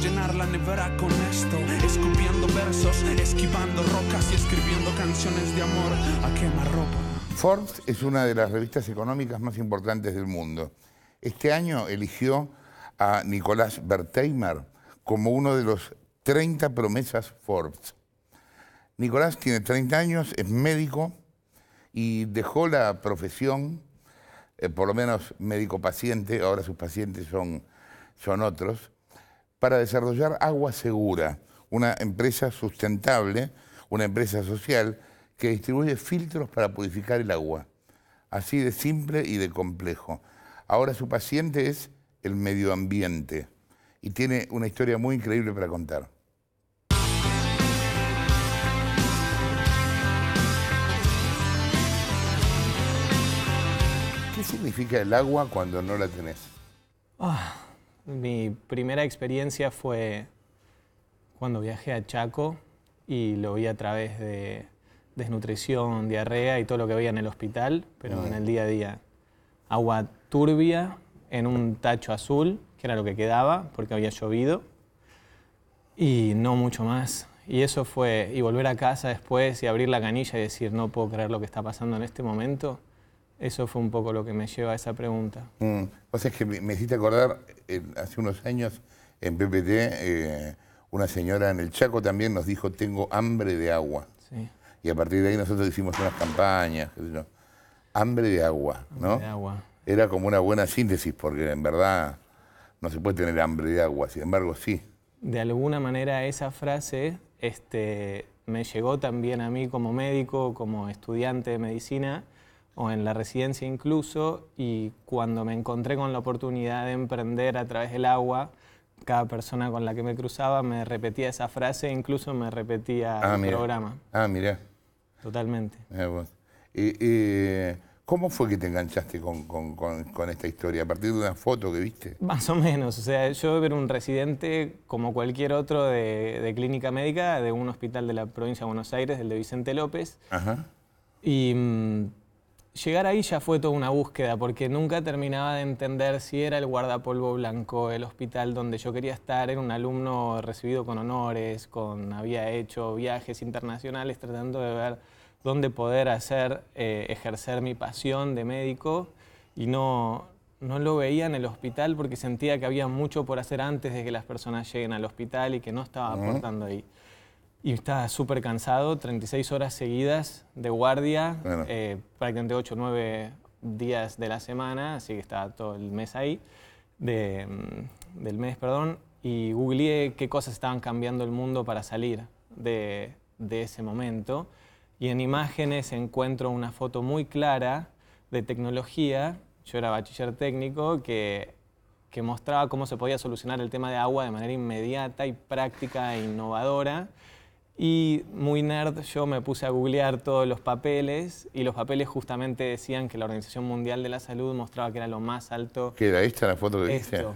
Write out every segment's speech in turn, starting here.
llenar la nevera con esto, escupiendo versos, esquivando rocas y escribiendo canciones de amor a ropa Forbes es una de las revistas económicas más importantes del mundo. Este año eligió a Nicolás Bertheimer como uno de los 30 promesas Forbes. Nicolás tiene 30 años, es médico y dejó la profesión, eh, por lo menos médico paciente, ahora sus pacientes son, son otros, para desarrollar Agua Segura, una empresa sustentable, una empresa social que distribuye filtros para purificar el agua. Así de simple y de complejo. Ahora su paciente es el medio ambiente y tiene una historia muy increíble para contar. ¿Qué significa el agua cuando no la tenés? Ah. Mi primera experiencia fue cuando viajé a Chaco y lo vi a través de desnutrición, diarrea y todo lo que veía en el hospital, pero en el día a día. Agua turbia en un tacho azul, que era lo que quedaba, porque había llovido, y no mucho más. Y eso fue, y volver a casa después y abrir la canilla y decir, no puedo creer lo que está pasando en este momento. Eso fue un poco lo que me lleva a esa pregunta. O mm. sea, es que me, hiciste acordar, hace unos años en PPT, eh, una señora en el Chaco también nos dijo, tengo hambre de agua. Y a partir de ahí nosotros hicimos unas campañas, Hambre de agua, ¿no? de agua. Era como una buena síntesis, porque en verdad no se puede tener hambre de agua, sin embargo sí. De alguna manera esa frase este, me llegó también a mí como médico, como estudiante de medicina, o en la residencia incluso, y cuando me encontré con la oportunidad de emprender a través del agua, cada persona con la que me cruzaba me repetía esa frase, e incluso me repetía ah, el programa. Ah, mira Totalmente. Y, cómo fue que te enganchaste con, esta historia? ¿A partir de una foto que viste? Más o menos. O sea, yo era un residente como cualquier otro de, clínica médica de un hospital de la provincia de Buenos Aires, el de Vicente López. Ajá. Y llegar ahí ya fue toda una búsqueda, porque nunca terminaba de entender si era el guardapolvo blanco, el hospital donde yo quería estar, era un alumno recibido con honores, había hecho viajes internacionales tratando de ver dónde poder hacer, eh, ejercer mi pasión de médico y no, no lo veía en el hospital porque sentía que había mucho por hacer antes de que las personas lleguen al hospital y que no estaba aportando ahí. Y estaba súper cansado, 36 horas seguidas de guardia, eh, prácticamente 8 o 9 días de la semana, así que estaba todo el mes ahí, mm, del mes, perdón, y googleé qué cosas estaban cambiando el mundo para salir de, de ese momento. Y en imágenes encuentro una foto muy clara de tecnología, yo era bachiller técnico, que que mostraba cómo se podía solucionar el tema de agua de manera inmediata y práctica e innovadora. Y muy nerd, yo me puse a googlear todos los papeles y los papeles justamente decían que la Organización Mundial de la Salud mostraba que era lo más alto. ¿Que era esta la foto que esto.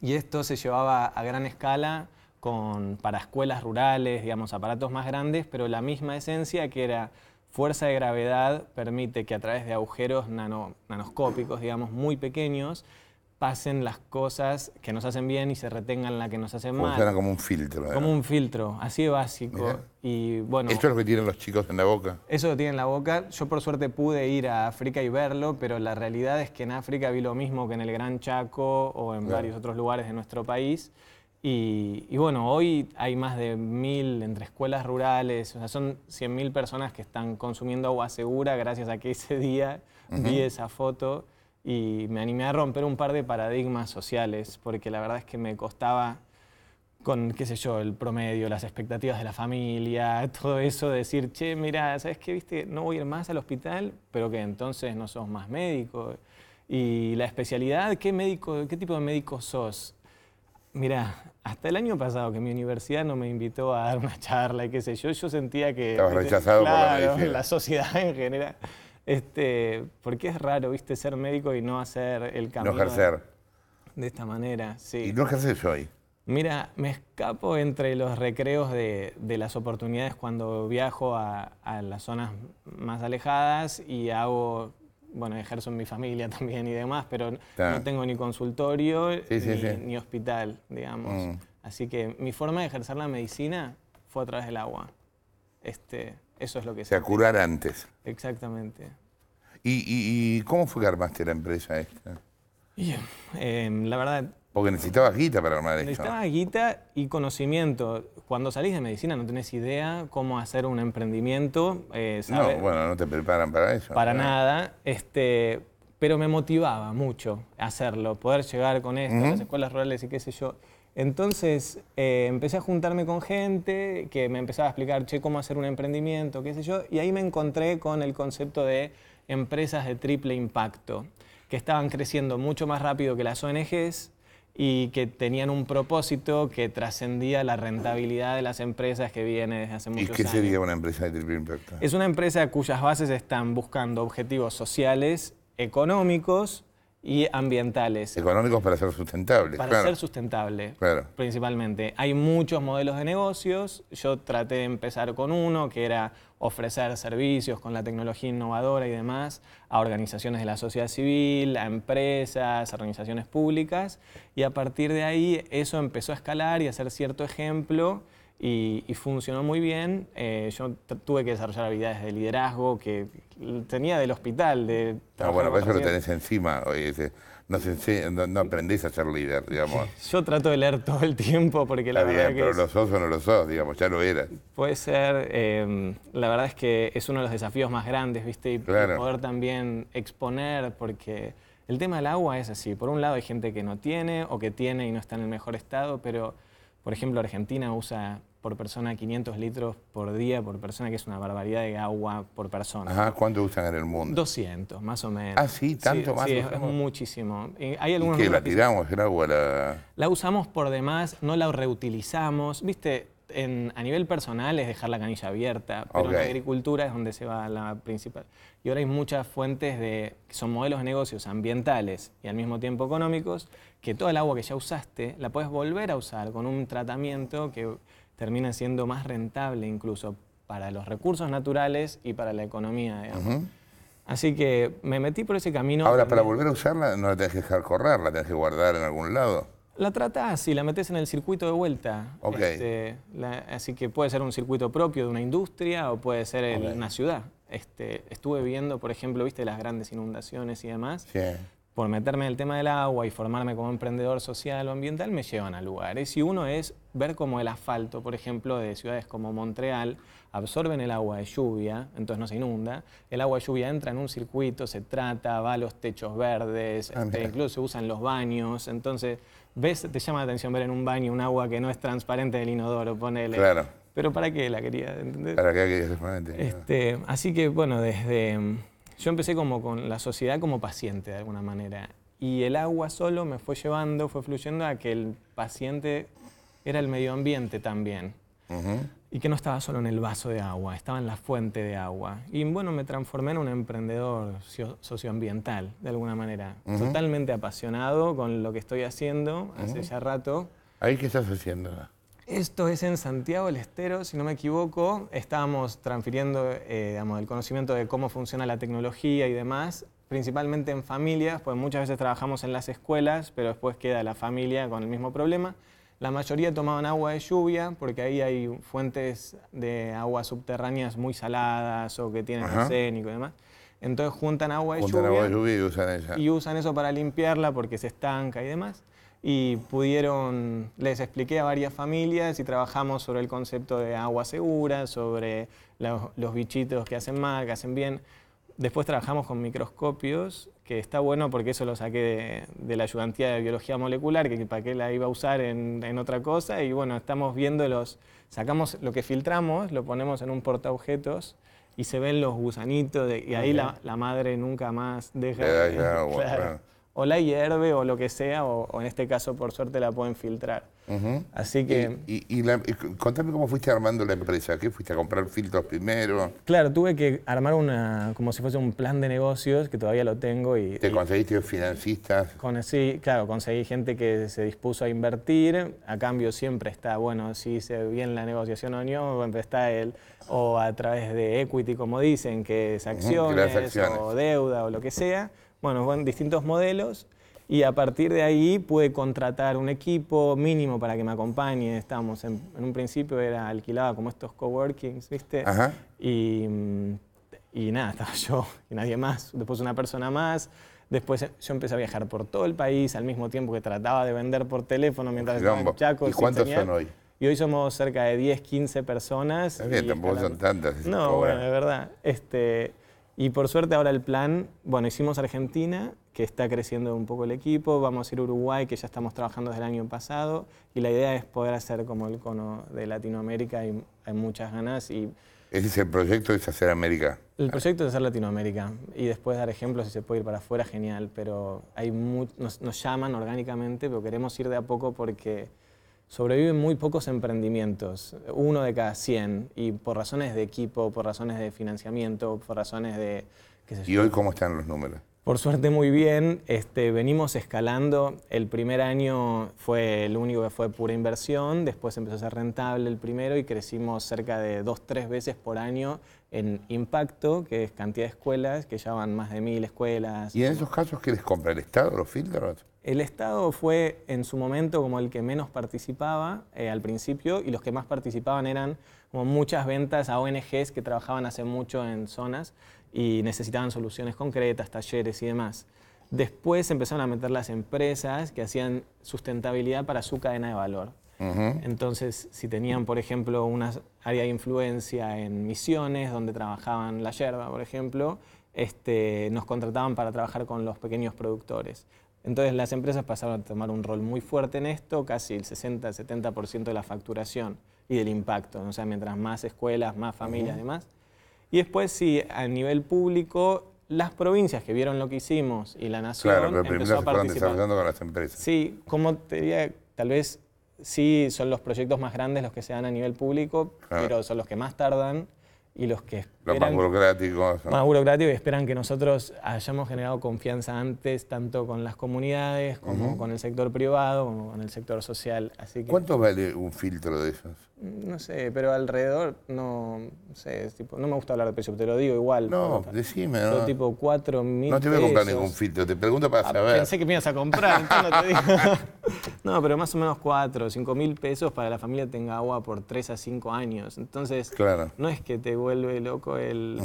Y esto se llevaba a gran escala para escuelas rurales, digamos, aparatos más grandes, pero la misma esencia que era fuerza de gravedad permite que a través de agujeros nanoscópicos, digamos, muy pequeños, pasen las cosas que nos hacen bien y se retengan las que nos hacen mal. Funciona como un filtro. ¿verdad? ¿eh? Como un filtro, así de básico. Y bueno, ¿Esto es lo que tienen los chicos en la boca? Eso lo tienen en la boca. Yo por suerte pude ir a África y verlo, pero la realidad es que en África vi lo mismo que en el Gran Chaco o en varios otros lugares de nuestro país. Y, bueno, hoy hay más de mil entre escuelas rurales, o sea, son 100.000 personas que están consumiendo agua segura gracias a que ese día vi esa foto y me animé a romper un par de paradigmas sociales, porque la verdad es que me costaba con, qué sé yo, el promedio, las expectativas de la familia, todo eso, decir, che, mira, ¿sabes qué? Viste, no voy a ir más al hospital, pero que entonces no sos más médico. Y la especialidad, ¿qué, médico, qué tipo de médico sos? Mira, hasta el año pasado que mi universidad no me invitó a dar una charla, qué sé yo, yo sentía que... Estabas rechazado por la la sociedad en general. Este, porque es raro, viste, ser médico y no hacer el camino. No ejercer. De, esta manera, sí. ¿Y no ejerces hoy? Mira, me escapo entre los recreos de, las oportunidades cuando viajo a, las zonas más alejadas y hago, bueno, ejerzo en mi familia también y demás, pero no tengo ni consultorio ni, hospital, digamos. Mm. Así que mi forma de ejercer la medicina fue a través del agua. Este, eso es lo que O sea, curar antes. Exactamente. ¿Y, cómo fue que armaste la empresa esta? Em, la verdad... Porque necesitabas guita para armar esto. Necesitabas guita y conocimiento. Cuando salís de medicina no tenés idea cómo hacer un emprendimiento. Eh, no, bueno, no te preparan para eso. Para nada. Este, pero me motivaba mucho hacerlo, poder llegar con esto, las escuelas rurales y qué sé yo. Entonces eh, empecé a juntarme con gente que me empezaba a explicar, cómo hacer un emprendimiento, qué sé yo, y ahí me encontré con el concepto de empresas de triple impacto, que estaban creciendo mucho más rápido que las ONGs y que tenían un propósito que trascendía la rentabilidad de las empresas que viene desde hace muchos años. ¿Y qué sería una empresa de triple impacto? Es una empresa cuyas bases están buscando objetivos sociales, económicos y ambientales. Económicos para ser sustentables. Para ser sustentable, claro. principalmente. Hay muchos modelos de negocios. Yo traté de empezar con uno, que era ofrecer servicios con la tecnología innovadora y demás a organizaciones de la sociedad civil, a empresas, a organizaciones públicas. Y a partir de ahí eso empezó a escalar y a ser cierto ejemplo y, funcionó muy bien. Eh, yo tuve que desarrollar habilidades de liderazgo que tenía del hospital. De ah, bueno, pues eso lo tenés encima. hoy, no, aprendés a ser líder, digamos. yo trato de leer todo el tiempo porque la verdad que pero sos o no lo sos, digamos, ya lo eras. Puede ser, em, la verdad es que es uno de los desafíos más grandes, ¿viste? Y poder también exponer porque... El tema del agua es así. Por un lado hay gente que no tiene o que tiene y no está en el mejor estado, pero por ejemplo, Argentina usa por persona 500 litros por día, por persona, que es una barbaridad de agua por persona. Ajá, ¿cuánto usan en el mundo? 200, más o menos. Ah, sí, tanto más. Sí, es muchísimo. Eh, hay que la tiramos el agua? La... la usamos por demás, no la reutilizamos. Viste, a nivel personal es dejar la canilla abierta, pero en la agricultura es donde se va la principal. Y ahora hay muchas fuentes de, que son modelos de negocios ambientales y al mismo tiempo económicos, que toda el agua que ya usaste la puedes volver a usar con un tratamiento que termina siendo más rentable incluso para los recursos naturales y para la economía, Así que me metí por ese camino. Ahora, para volver a usarla, no la tenés que dejar correr, la tenés que guardar en algún lado. La trata y la metes en el circuito de vuelta. Este, así que puede ser un circuito propio de una industria o puede ser en una ciudad. Este, estuve viendo, por ejemplo, viste las grandes inundaciones y demás. Sí por meterme en el tema del agua y formarme como emprendedor social o ambiental, me llevan a lugares. Y uno es ver cómo el asfalto, por ejemplo, de ciudades como Montreal, absorben el agua de lluvia, entonces no se inunda. El agua de lluvia entra en un circuito, se trata, va a los techos verdes, ah, este, incluso se usan los baños. Entonces, ves, te llama la atención ver en un baño un agua que no es transparente del inodoro, ponele. Claro. Pero ¿para qué la quería? ¿entendés? ¿Para qué la quería, Este, así que, bueno, desde yo empecé como con la sociedad como paciente de alguna manera. Y el agua solo me fue llevando, fue fluyendo a que el paciente era el medio ambiente también. Y que no estaba solo en el vaso de agua, estaba en la fuente de agua. Y bueno, me transformé en un emprendedor socioambiental, de alguna manera. Totalmente apasionado con lo que estoy haciendo hace ya rato. ¿Ahí qué estás haciendo? Esto es en Santiago del Estero, si no me equivoco. Estábamos transfiriendo eh, el conocimiento de cómo funciona la tecnología y demás, principalmente en familias, pues muchas veces trabajamos en las escuelas, pero después queda la familia con el mismo problema. La mayoría tomaban agua de lluvia porque ahí hay fuentes de aguas subterráneas muy saladas o que tienen y demás. Entonces juntan agua de, lluvia, y usan eso para limpiarla porque se estanca y demás y pudieron, les expliqué a varias familias y trabajamos sobre el concepto de agua segura, sobre los bichitos que hacen mal, que hacen bien. Después trabajamos con microscopios, que está bueno porque eso lo saqué de, la ayudantía de biología molecular, que para qué la iba a usar en, en, otra cosa. Y bueno, estamos viendo los, sacamos lo que filtramos, lo ponemos en un portaobjetos y se ven los gusanitos y ahí la, la, madre nunca más deja... de, o la hierve o lo que sea, o, en este caso por suerte la pueden filtrar. Así que... Y, contame cómo fuiste armando la empresa, ¿qué fuiste a comprar filtros primero? Claro, tuve que armar una, como si fuese un plan de negocios, que todavía lo tengo y... ¿Te conseguiste financiistas? Con, sí, claro, conseguí gente que se dispuso a invertir, a cambio siempre está, bueno, si hice bien la negociación o no, está él o a través de equity, como dicen, que es acciones. o deuda o lo que sea bueno, van distintos modelos y a partir de ahí pude contratar un equipo mínimo para que me acompañe. Estamos en, un principio era alquilada como estos coworkings, ¿viste? Ajá. Y, mm, y, nada, estaba yo y nadie más. Después una persona más. Después yo empecé a viajar por todo el país al mismo tiempo que trataba de vender por teléfono mientras estaba en Chaco. ¿Y cuántos son hoy? Y hoy somos cerca de 10, 15 personas. No, bueno, de verdad. Este, y por suerte ahora el plan, bueno, hicimos Argentina, que está creciendo un poco el equipo, vamos a ir a Uruguay, que ya estamos trabajando desde el año pasado, y la idea es poder hacer como el cono de Latinoamérica, y hay muchas ganas. Y ¿Ese ¿Es el proyecto es hacer América? El proyecto es hacer Latinoamérica, y después dar ejemplos si se puede ir para afuera, genial, pero hay nos, nos llaman orgánicamente, pero queremos ir de a poco porque sobreviven muy pocos emprendimientos, uno de cada 100, y por razones de equipo, por razones de financiamiento, por razones de... ¿Y hoy cómo están los números? Por suerte muy bien, este, venimos escalando, el primer año fue el único que fue pura inversión, después empezó a ser rentable el primero y crecimos cerca de dos, tres veces por año en impacto, que es cantidad de escuelas, que ya van más de mil escuelas. ¿Y en esos casos qué les compra el Estado, los filtros? El Estado fue en su momento como el que menos participaba eh, al principio y los que más participaban eran como muchas ventas a ONGs que trabajaban hace mucho en zonas y necesitaban soluciones concretas, talleres y demás. Después empezaron a meter las empresas que hacían sustentabilidad para su cadena de valor. Entonces, si tenían, por ejemplo, una área de influencia en misiones, donde trabajaban la yerba, por ejemplo, este, nos contrataban para trabajar con los pequeños productores. Entonces las empresas pasaron a tomar un rol muy fuerte en esto, casi el 60-70% de la facturación y del impacto, o sea, mientras más escuelas, más familias, y demás. Y después sí, a nivel público, las provincias que vieron lo que hicimos y la nación claro, pero empezó a participar. desarrollando con las empresas. Sí, como te diría, tal vez sí son los proyectos más grandes los que se dan a nivel público, pero son los que más tardan y los que esperan, los más burocráticos. Los Más burocráticos y esperan que nosotros hayamos generado confianza antes, tanto con las comunidades, como con el sector privado, como con el sector social. Así ¿Cuánto vale un filtro de esos? No sé, pero alrededor, no, no sé, no me gusta hablar de precio, te lo digo igual. No, decime. no. tipo 4 mil No te voy a comprar ningún filtro, te pregunto para ah, saber. Pensé que me ibas a comprar, entonces no te digo. No, pero más o menos 4 o 5 mil pesos para la familia tenga agua por 3 a 5 años. Entonces, claro. no es que te vuelve loco el...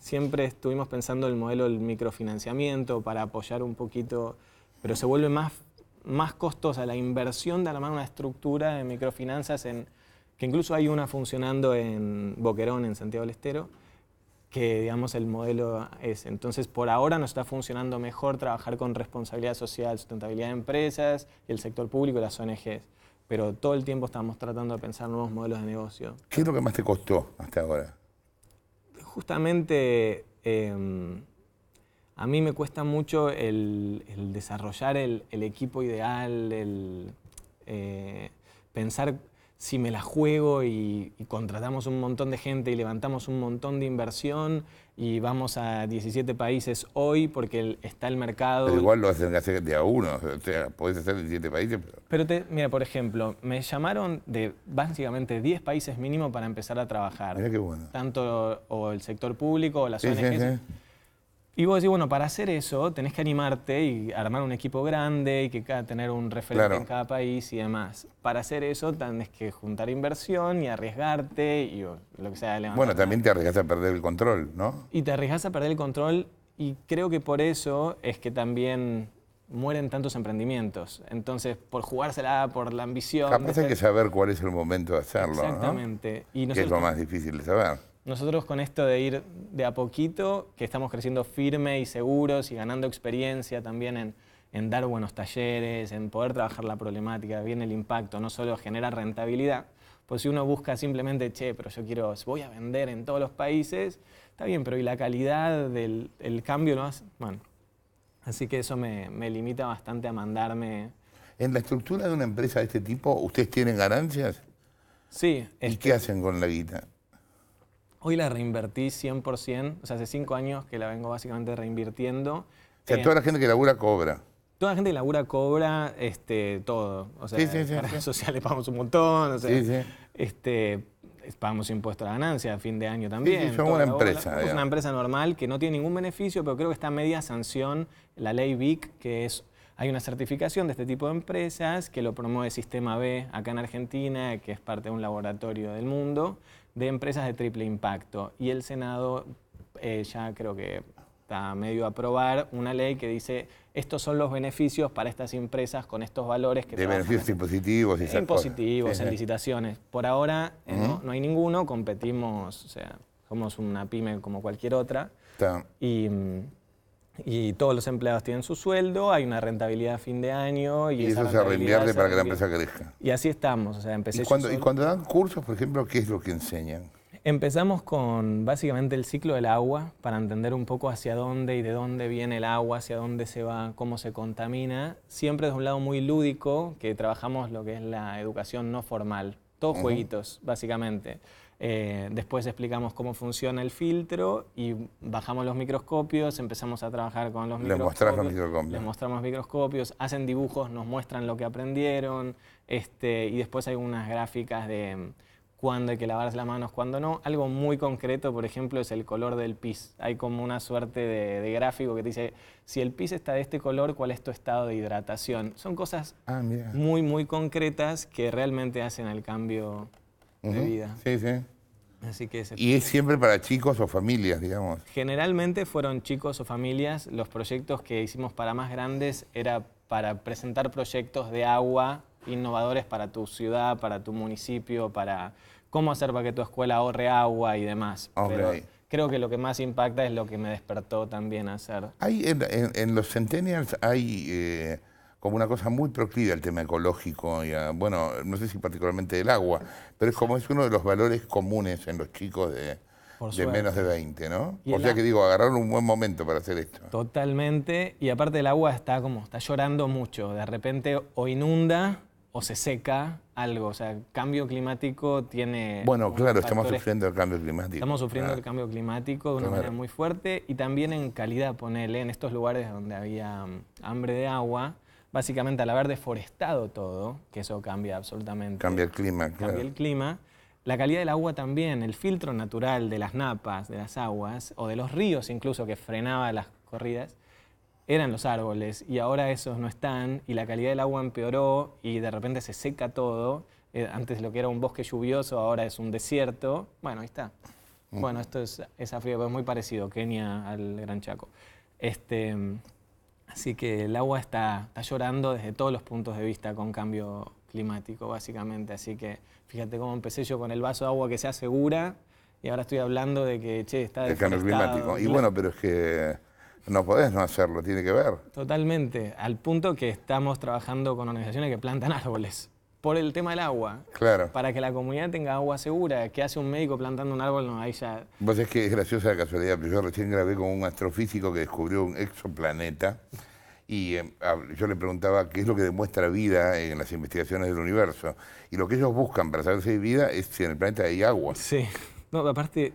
Siempre estuvimos pensando el modelo del microfinanciamiento para apoyar un poquito, pero se vuelve más, costosa la inversión de armar una estructura de microfinanzas en que incluso hay una funcionando en Boquerón, en Santiago del Estero, que digamos el modelo es. Entonces, por ahora nos está funcionando mejor trabajar con responsabilidad social, sustentabilidad de empresas, el sector público y las ONGs. Pero todo el tiempo estamos tratando de pensar nuevos modelos de negocio. ¿Qué es lo que más te costó hasta ahora? Justamente em, a mí me cuesta mucho el, desarrollar el, equipo ideal, el eh, pensar si me la juego y, contratamos un montón de gente y levantamos un montón de inversión y vamos a 17 países hoy porque está el mercado. Pero igual lo hacen de a uno, o sea, podés hacer 17 países. Pero, te, mira, por ejemplo, me llamaron de básicamente 10 países mínimo para empezar a trabajar. Mira qué bueno. Tanto o el sector público o las sí, y vos decís, bueno, para hacer eso tenés que animarte y armar un equipo grande y que cada, tener un referente en cada país y demás. Para hacer eso tenés que juntar inversión y arriesgarte y lo que sea. Bueno, también te arriesgas a perder el control, ¿no? Y te arriesgas a perder el control y creo que por eso es que también mueren tantos emprendimientos. Entonces, por jugársela, por la ambición... también hay que saber cuál es el momento de hacerlo, Exactamente. Y es lo más difícil de saber. Nosotros con esto de ir de a poquito, que estamos creciendo firme y seguros y ganando experiencia también en, dar buenos talleres, en poder trabajar la problemática, bien el impacto, no solo genera rentabilidad, pues si uno busca simplemente, che, pero yo quiero, voy a vender en todos los países, está bien, pero ¿y la calidad del cambio no hace? Bueno, así que eso me, limita bastante a mandarme. ¿En la estructura de una empresa de este tipo, ustedes tienen ganancias? Sí. ¿Y qué hacen con la guita? Hoy la reinvertí 100%, o sea, hace cinco años que la vengo básicamente reinvirtiendo. O sea, toda la eh, gente que labura cobra. Toda la gente que labura cobra este, todo. O sea, sí, sí, sí, redes sociales pagamos un montón. O sea, Este, pagamos impuesto a la ganancia a fin de año también. Sí, somos una empresa. Es una empresa normal que no tiene ningún beneficio, pero creo que está media sanción la ley BIC, que es hay una certificación de este tipo de empresas que lo promueve Sistema B acá en Argentina, que es parte de un laboratorio del mundo, de empresas de triple impacto. Y el Senado eh, ya creo que está medio a aprobar una ley que dice estos son los beneficios para estas empresas con estos valores que... De beneficios impositivos y esas Impositivos, en licitaciones. Por ahora eh, no, hay ninguno, competimos, o sea, somos una pyme como cualquier otra. Y mm, y todos los empleados tienen su sueldo, hay una rentabilidad a fin de año. Y, eso se reinvierte para que la empresa crezca. Y así estamos. O sea, ¿Y, cuando, ¿Y cuando dan cursos, por ejemplo, qué es lo que enseñan? Empezamos con básicamente el ciclo del agua para entender un poco hacia dónde y de dónde viene el agua, hacia dónde se va, cómo se contamina. Siempre de un lado muy lúdico que trabajamos lo que es la educación no formal. Todos jueguitos, básicamente. Eh, después explicamos cómo funciona el filtro y bajamos los microscopios, empezamos a trabajar con los les microscopios. microscopios. Les mostramos microscopios, hacen dibujos, nos muestran lo que aprendieron este, y después hay unas gráficas de mm, cuándo hay que lavarse las manos, cuándo no. Algo muy concreto, por ejemplo, es el color del pis. Hay como una suerte de, gráfico que te dice, si el pis está de este color, ¿cuál es tu estado de hidratación? Son cosas ah, muy, muy concretas que realmente hacen el cambio de vida. Sí, sí. Así que ¿Y es siempre para chicos o familias, digamos? Generalmente fueron chicos o familias. Los proyectos que hicimos para más grandes era para presentar proyectos de agua innovadores para tu ciudad, para tu municipio, para cómo hacer para que tu escuela ahorre agua y demás. Pero creo que lo que más impacta es lo que me despertó también hacer. Hay, en, los Centennials hay... Eh, como una cosa muy proclive al tema ecológico y bueno, no sé si particularmente del agua, pero es como es uno de los valores comunes en los chicos de, menos de 20, ¿no? O sea que digo, agarraron un buen momento para hacer esto. Totalmente, y aparte el agua está como, está llorando mucho, de repente o inunda o se seca algo, o sea, cambio climático tiene... Bueno, claro, estamos sufriendo el cambio climático. Estamos sufriendo el cambio climático de una manera muy fuerte y también en calidad, ponele, en estos lugares donde había mm, hambre de agua, básicamente al haber deforestado todo, que eso cambia absolutamente. Cambia el clima, cambia claro. el clima. La calidad del agua también, el filtro natural de las napas, de las aguas, o de los ríos incluso que frenaba las corridas, eran los árboles y ahora esos no están y la calidad del agua empeoró y de repente se seca todo. Eh, antes lo que era un bosque lluvioso ahora es un desierto. Bueno, ahí está. Mm. Bueno, esto es, es es muy parecido, Kenia al Gran Chaco. Este, Así que el agua está, llorando desde todos los puntos de vista con cambio climático, básicamente. Así que fíjate cómo empecé yo con el vaso de agua que sea segura y ahora estoy hablando de que, che, está... El cambio climático. Y bueno, pero es que... No podés no hacerlo, tiene que ver. Totalmente, al punto que estamos trabajando con organizaciones que plantan árboles por el tema del agua. Claro. Para que la comunidad tenga agua segura. ¿Qué hace un médico plantando un árbol? No, hay ya... Vos es que es graciosa la casualidad, pero yo recién grabé con un astrofísico que descubrió un exoplaneta y eh, ah, yo le preguntaba qué es lo que demuestra vida en las investigaciones del universo. Y lo que ellos buscan para saber si hay vida es si en el planeta hay agua. Sí. No, aparte,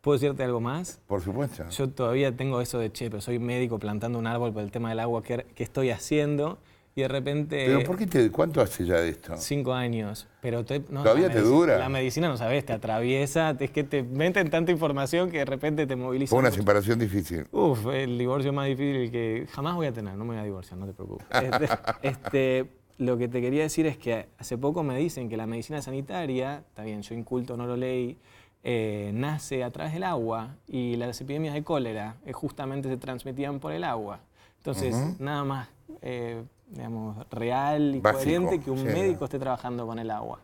¿Puedo decirte algo más? Por supuesto. Yo todavía tengo eso de, che, pero soy médico plantando un árbol por el tema del agua, que qué estoy haciendo? y de repente... ¿Pero por qué cuánto hace ya de esto? Cinco años, pero todavía te dura. La medicina no sabes, te atraviesa, es que te meten tanta información que de repente te moviliza. Fue una separación difícil. Uf, el divorcio más difícil que jamás voy a tener, no me voy a divorciar, no te preocupes. Este, este, lo que te quería decir es que hace poco me dicen que la medicina sanitaria, está bien, yo inculto, no lo leí, eh, nace a través del agua y las epidemias de cólera eh, justamente se transmitían por el agua. Entonces, nada más eh, digamos, real y coherente que un médico esté trabajando con el agua.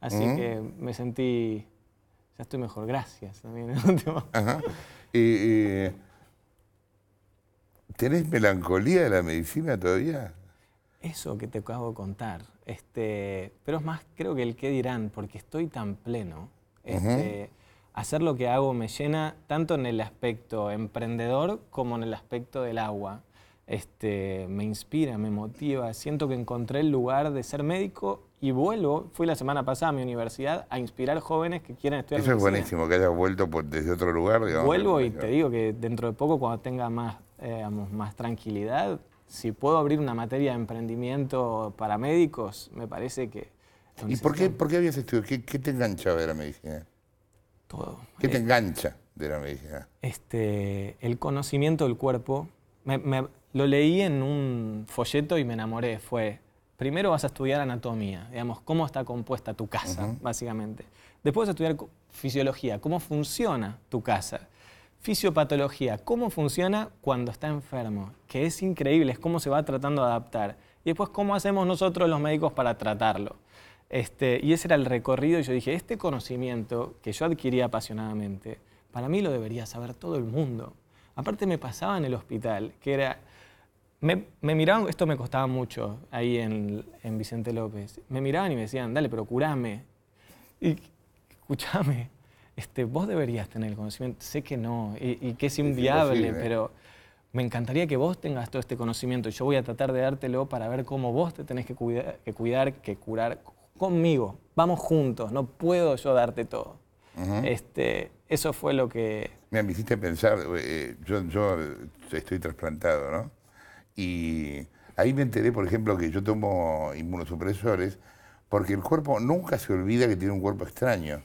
Así mm. que me sentí, ya estoy mejor, gracias también. Y, ¿Tenés melancolía de la medicina todavía? Eso que te acabo de contar. Este, pero es más, creo que el qué dirán, porque estoy tan pleno. Este, hacer lo que hago me llena tanto en el aspecto emprendedor como en el aspecto del agua este, me inspira, me motiva. Siento que encontré el lugar de ser médico y vuelvo, fui la semana pasada a mi universidad a inspirar jóvenes que quieren estudiar. Eso es buenísimo, que hayas vuelto desde otro lugar. Digamos, vuelvo y te digo que dentro de poco, cuando tenga más, eh, más tranquilidad, si puedo abrir una materia de emprendimiento para médicos, me parece que... ¿Y por qué, por habías estudiado? ¿Qué, te engancha de la medicina? Todo. ¿Qué te eh, engancha de la medicina? Este, el conocimiento del cuerpo. me, lo leí en un folleto y me enamoré. Fue, primero vas a estudiar anatomía, digamos, cómo está compuesta tu casa, básicamente. Después vas a estudiar fisiología, cómo funciona tu casa. Fisiopatología, cómo funciona cuando está enfermo, que es increíble, es cómo se va tratando de adaptar. Y después, cómo hacemos nosotros los médicos para tratarlo. Este, y ese era el recorrido y yo dije, este conocimiento que yo adquiría apasionadamente, para mí lo debería saber todo el mundo. Aparte me pasaba en el hospital, que era, me, miraban, esto me costaba mucho ahí en, Vicente López, me miraban y me decían, dale, pero curame. Y escúchame, este, vos deberías tener el conocimiento, sé que no, y, que es inviable, pero me encantaría que vos tengas todo este conocimiento, yo voy a tratar de dártelo para ver cómo vos te tenés que, cuidar que cuidar, que curar conmigo, vamos juntos, no puedo yo darte todo. este, eso fue lo que... me hiciste pensar, eh, yo, yo estoy trasplantado, ¿no? Y ahí me enteré, por ejemplo, que yo tomo inmunosupresores porque el cuerpo nunca se olvida que tiene un cuerpo extraño.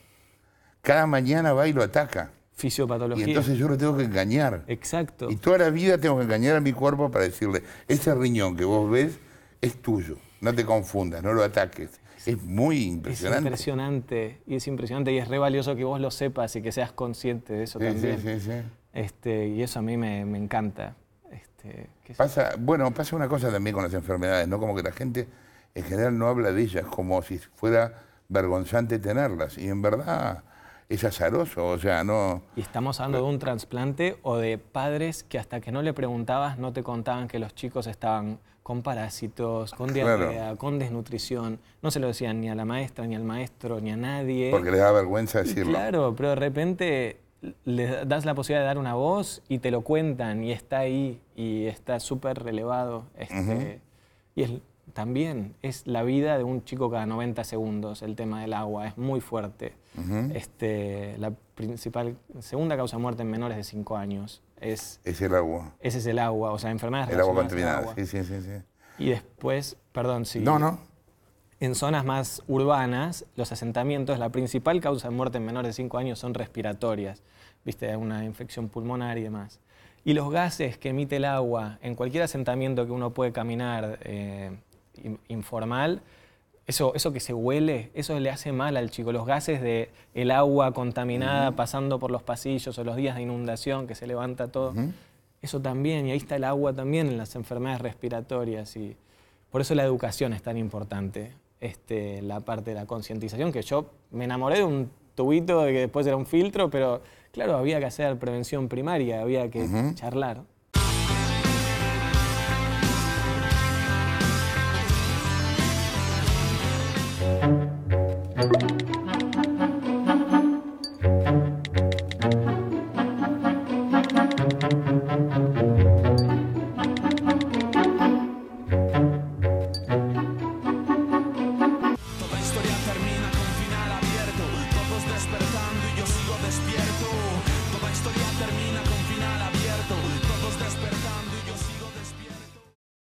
Cada mañana va y lo ataca. Fisiopatología. Y entonces yo lo tengo que engañar. Exacto. Y toda la vida tengo que engañar a mi cuerpo para decirle, ese riñón que vos ves es tuyo, no te confundas, no lo ataques. Es muy impresionante. Es impresionante, y es impresionante, y es re valioso que vos lo sepas y que seas consciente de eso también. Este, y eso a mí me, me encanta. Este, pasa, bueno, pasa una cosa también con las enfermedades, ¿no? Como que la gente en general no habla de ellas, como si fuera vergonzante tenerlas. Y en verdad es azaroso, o sea, no... Y estamos hablando de un trasplante o de padres que hasta que no le preguntabas no te contaban que los chicos estaban con parásitos, con diarrea, con desnutrición. No se lo decían ni a la maestra, ni al maestro, ni a nadie. Porque les da vergüenza decirlo. claro, pero de repente le das la posibilidad de dar una voz y te lo cuentan y está ahí y está súper relevado. Este, Y es, también es la vida de un chico cada 90 segundos, el tema del agua, es muy fuerte. este, la principal, segunda causa de muerte en menores de 5 años es... Es el agua. Ese es el agua, o sea, enfermedades. El agua contaminada, sí, sí, sí, sí. Y después, perdón, sí. No, no en zonas más urbanas, los asentamientos, la principal causa de muerte en menores de 5 años son respiratorias, viste, una infección pulmonar y demás. Y los gases que emite el agua en cualquier asentamiento que uno puede caminar eh, informal, eso, eso que se huele, eso le hace mal al chico. Los gases de el agua contaminada pasando por los pasillos o los días de inundación que se levanta todo, eso también, y ahí está el agua también en las enfermedades respiratorias. Y por eso la educación es tan importante. Este, la parte de la concientización, que yo me enamoré de un tubito de que después era un filtro, pero claro, había que hacer prevención primaria, había que charlar.